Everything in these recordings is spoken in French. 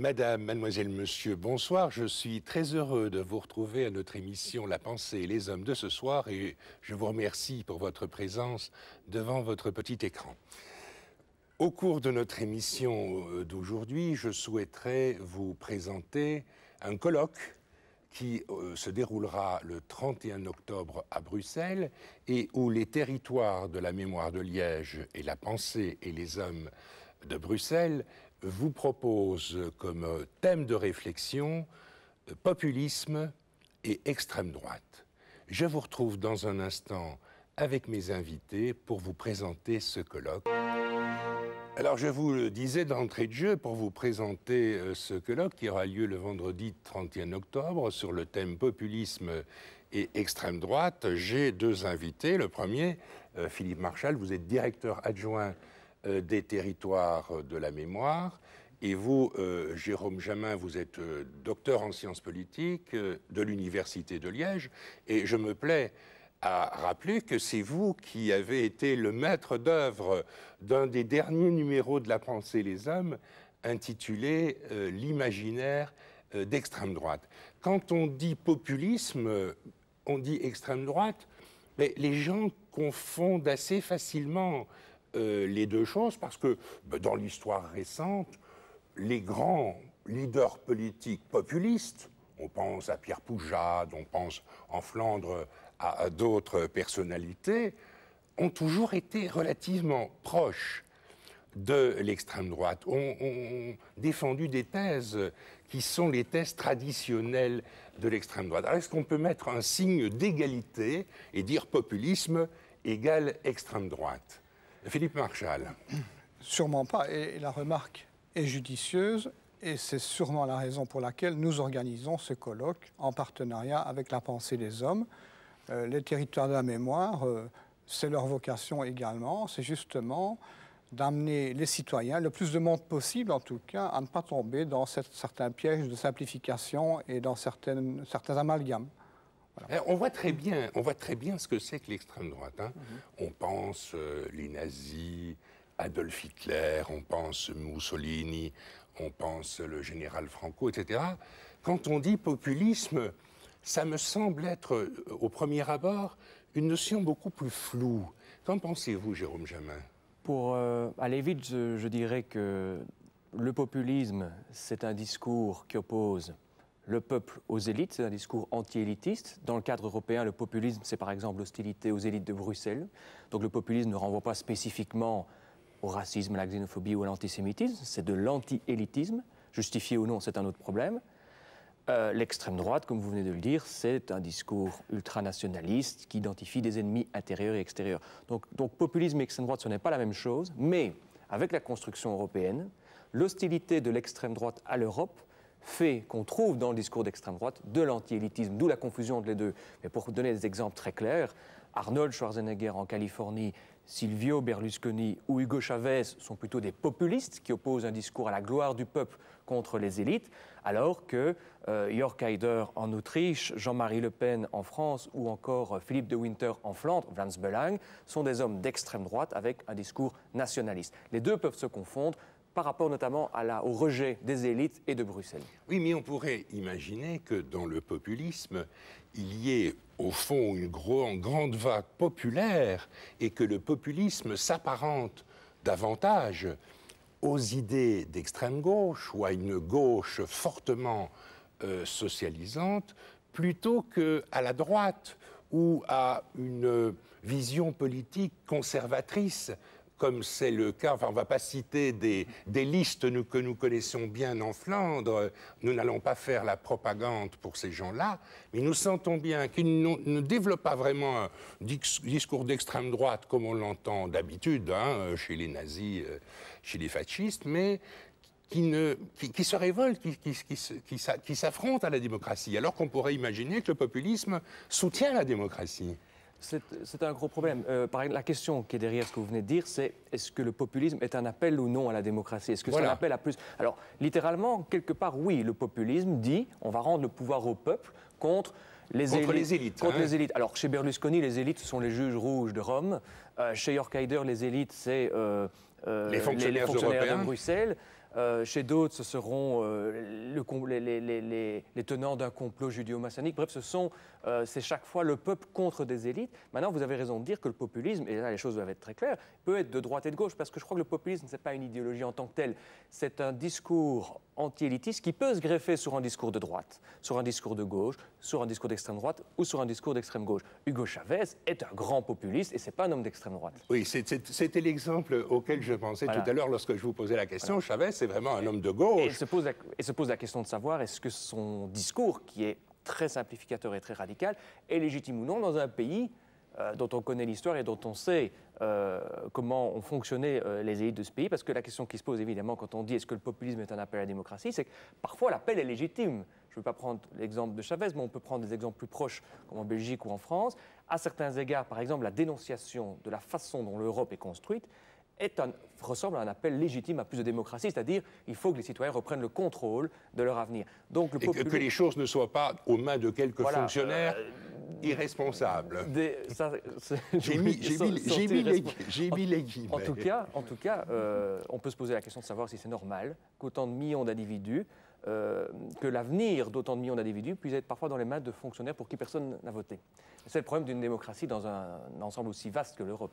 Madame, mademoiselle, monsieur, bonsoir. Je suis très heureux de vous retrouver à notre émission La pensée et les hommes de ce soir et je vous remercie pour votre présence devant votre petit écran. Au cours de notre émission euh, d'aujourd'hui, je souhaiterais vous présenter un colloque qui euh, se déroulera le 31 octobre à Bruxelles et où les territoires de la mémoire de Liège et la pensée et les hommes de Bruxelles vous propose comme thème de réflexion euh, populisme et extrême droite. Je vous retrouve dans un instant avec mes invités pour vous présenter ce colloque. Alors je vous le disais d'entrée de jeu pour vous présenter euh, ce colloque qui aura lieu le vendredi 31 octobre sur le thème populisme et extrême droite. J'ai deux invités. Le premier, euh, Philippe Marchal, vous êtes directeur adjoint euh, des territoires euh, de la mémoire. Et vous, euh, Jérôme Jamin, vous êtes docteur en sciences politiques de l'Université de Liège, et je me plais à rappeler que c'est vous qui avez été le maître d'œuvre d'un des derniers numéros de La pensée les hommes, intitulé L'imaginaire d'extrême droite. Quand on dit populisme, on dit extrême droite, mais les gens confondent assez facilement euh, les deux choses parce que bah, dans l'histoire récente, les grands leaders politiques populistes, on pense à Pierre Poujade, on pense en Flandre à, d'autres personnalités, ont toujours été relativement proches de l'extrême droite, ont, défendu des thèses qui sont les thèses traditionnelles de l'extrême droite. Alors est-ce qu'on peut mettre un signe d'égalité et dire populisme égale extrême droite Philippe Marchal. Sûrement pas. Et la remarque est judicieuse. Et c'est sûrement la raison pour laquelle nous organisons ce colloque en partenariat avec la pensée des hommes. Euh, les territoires de la mémoire, euh, c'est leur vocation également. C'est justement d'amener les citoyens, le plus de monde possible en tout cas, à ne pas tomber dans certains pièges de simplification et dans certains amalgames. Eh, on voit très bien, on voit très bien ce que c'est que l'extrême droite. Hein. Mhm. On pense euh, les nazis, Adolf Hitler, on pense Mussolini, on pense le général Franco, etc. Quand on dit populisme, ça me semble être, euh, au premier abord, une notion beaucoup plus floue. Qu'en pensez-vous, Jérôme Jamin Pour euh, aller vite, je dirais que le populisme, c'est un discours qui oppose le peuple aux élites, c'est un discours anti-élitiste. Dans le cadre européen, le populisme, c'est par exemple l'hostilité aux élites de Bruxelles. Donc le populisme ne renvoie pas spécifiquement au racisme, à la xénophobie ou à l'antisémitisme, c'est de l'anti-élitisme. Justifié ou non, c'est un autre problème. Euh, l'extrême droite, comme vous venez de le dire, c'est un discours ultranationaliste qui identifie des ennemis intérieurs et extérieurs. Donc, donc populisme et extrême droite, ce n'est pas la même chose, mais avec la construction européenne, l'hostilité de l'extrême droite à l'Europe fait qu'on trouve dans le discours d'extrême droite de l'anti-élitisme, d'où la confusion entre les deux. Mais pour donner des exemples très clairs, Arnold Schwarzenegger en Californie, Silvio Berlusconi ou Hugo Chavez sont plutôt des populistes qui opposent un discours à la gloire du peuple contre les élites, alors que Jörg euh, Haider en Autriche, Jean-Marie Le Pen en France ou encore euh, Philippe de Winter en Flandre, Vlaams Belang, sont des hommes d'extrême droite avec un discours nationaliste. Les deux peuvent se confondre, par rapport notamment au rejet des élites et de Bruxelles. Oui, mais on pourrait imaginer que dans le populisme, il y ait au fond une grande vague populaire et que le populisme s'apparente davantage aux idées d'extrême gauche ou à une gauche fortement euh, socialisante plutôt qu'à la droite ou à une vision politique conservatrice comme c'est le cas, enfin on ne va pas citer des, listes que nous connaissons bien en Flandre, nous n'allons pas faire la propagande pour ces gens-là, mais nous sentons bien qu'ils ne développent pas vraiment un discours d'extrême droite comme on l'entend d'habitude hein, chez les nazis, euh, chez les fascistes, mais qui, se révoltent, qui s'affrontent à la démocratie, alors qu'on pourrait imaginer que le populisme soutient la démocratie. C'est un gros problème. Euh, la question qui est derrière ce que vous venez de dire, c'est est-ce que le populisme est un appel ou non à la démocratie Est-ce que c'est un appel à plus Alors, littéralement, quelque part, oui, le populisme dit on va rendre le pouvoir au peuple contre les élites. élites contre hein. les élites. Alors, chez Berlusconi, les élites ce sont les juges rouges de Rome. Euh, chez Yorkheider, les élites, c'est euh, euh, les fonctionnaires, les fonctionnaires de Bruxelles. Euh, chez d'autres, ce seront euh, les, tenants d'un complot judéo-maçonnique. Bref, euh, c'est chaque fois le peuple contre des élites. Maintenant, vous avez raison de dire que le populisme, et là les choses doivent être très claires, peut être de droite et de gauche, parce que je crois que le populisme, ce n'est pas une idéologie en tant que telle. C'est un discours anti qui peut se greffer sur un discours de droite, sur un discours de gauche, sur un discours d'extrême droite ou sur un discours d'extrême gauche. Hugo Chavez est un grand populiste et c'est pas un homme d'extrême droite. Oui, c'était l'exemple auquel je pensais tout à l'heure lorsque je vous posais la question. Chavez, c'est vraiment un homme de gauche. Et se et se pose la question de savoir est-ce que son discours, qui est très simplificateur et très radical, est légitime ou non dans un pays euh, dont on connaît l'histoire et dont on sait euh, comment ont fonctionné euh, les élites de ce pays. Parce que la question qui se pose évidemment quand on dit est-ce que le populisme est un appel à la démocratie, c'est que parfois l'appel est légitime. Je ne veux pas prendre l'exemple de Chavez, mais on peut prendre des exemples plus proches, comme en Belgique ou en France. À certains égards, par exemple, la dénonciation de la façon dont l'Europe est construite ressemble à un appel légitime à plus de démocratie, c'est-à-dire il faut que les citoyens reprennent le contrôle de leur avenir. Donc, le et que, les choses ne soient pas aux mains de quelques fonctionnaires irresponsable. j'ai mis, mis, les En, tout cas, en tout cas euh, on peut se poser la question de savoir si c'est normal qu'autant de millions d'individus, euh, que l'avenir d'autant de millions d'individus puisse être parfois dans les mains de fonctionnaires pour qui personne n'a voté. C'est le problème d'une démocratie dans un, ensemble aussi vaste que l'Europe.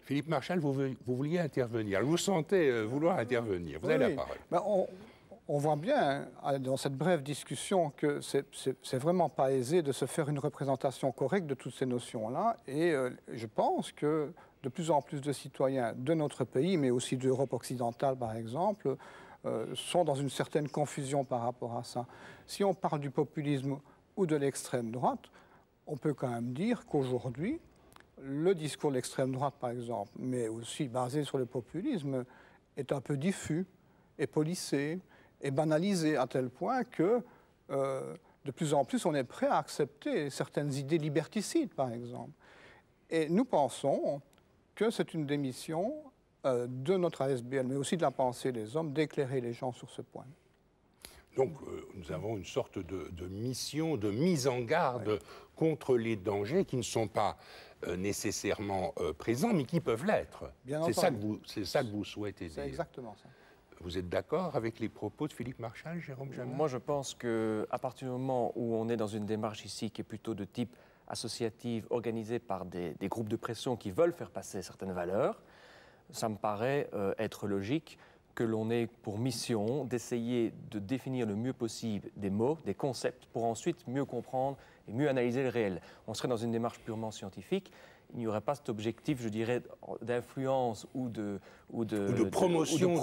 Philippe Marchal, vous, vouliez intervenir. Vous sentez euh, vouloir intervenir. Vous avez la parole. Ben, on, on voit bien hein, dans cette brève discussion que c'est vraiment pas aisé de se faire une représentation correcte de toutes ces notions-là. Et euh, je pense que de plus en plus de citoyens de notre pays, mais aussi d'Europe occidentale par exemple, euh, sont dans une certaine confusion par rapport à ça. Si on parle du populisme ou de l'extrême droite, on peut quand même dire qu'aujourd'hui, le discours de l'extrême droite par exemple, mais aussi basé sur le populisme, est un peu diffus et polissé est banalisé à tel point que euh, de plus en plus on est prêt à accepter certaines idées liberticides, par exemple. Et nous pensons que c'est une démission euh, de notre ASBL, mais aussi de la pensée des hommes, d'éclairer les gens sur ce point. Donc euh, nous avons une sorte de, de, mission, de mise en garde contre les dangers qui ne sont pas nécessairement présents, mais qui peuvent l'être. C'est ça, que vous, ça que vous souhaitez dire. C'est exactement ça. Vous êtes d'accord avec les propos de Philippe Marchal, Jérôme Jamin Moi, je pense qu'à partir du moment où on est dans une démarche ici qui est plutôt de type associative, organisée par des, groupes de pression qui veulent faire passer certaines valeurs, ça me paraît euh, être logique que l'on ait pour mission d'essayer de définir le mieux possible des mots, des concepts, pour ensuite mieux comprendre et mieux analyser le réel. On serait dans une démarche purement scientifique il n'y aurait pas cet objectif, je dirais, d'influence ou de, ou, de, promotion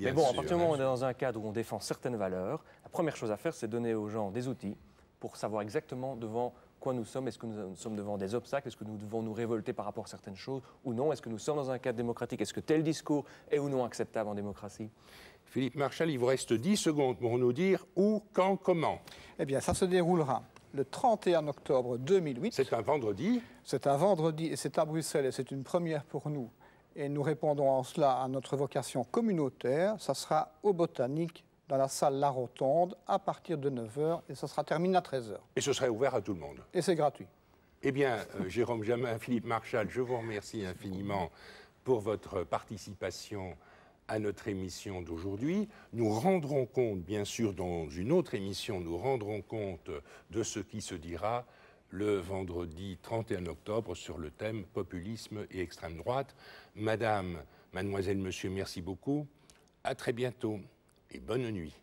Mais bon, à partir du moment où on est dans un cadre où on défend certaines valeurs, la première chose à faire, c'est donner aux gens des outils pour savoir exactement devant quoi nous sommes. Est-ce que nous sommes devant des obstacles Est-ce que nous devons nous révolter par rapport à certaines choses ou non Est-ce que nous sommes dans un cadre démocratique Est-ce que tel discours est ou non acceptable en démocratie Philippe Marchal, il vous reste 10 secondes pour nous dire où, quand, comment. Eh bien, ça se déroulera le 31 octobre 2008. C'est un vendredi C'est un vendredi et c'est à Bruxelles et c'est une première pour nous. Et nous répondons en cela à notre vocation communautaire. Ça sera au Botanique, dans la salle La Rotonde, à partir de 9h et ça sera terminé à 13h. Et ce sera ouvert à tout le monde Et c'est gratuit. Eh bien, euh, Jérôme Jamin, Philippe Marchal, je vous remercie infiniment pour votre participation à notre émission d'aujourd'hui. Nous rendrons compte, bien sûr, dans une autre émission, nous rendrons compte de ce qui se dira le vendredi 31 octobre sur le thème populisme et extrême droite. Madame, mademoiselle, monsieur, merci beaucoup. À très bientôt et bonne nuit.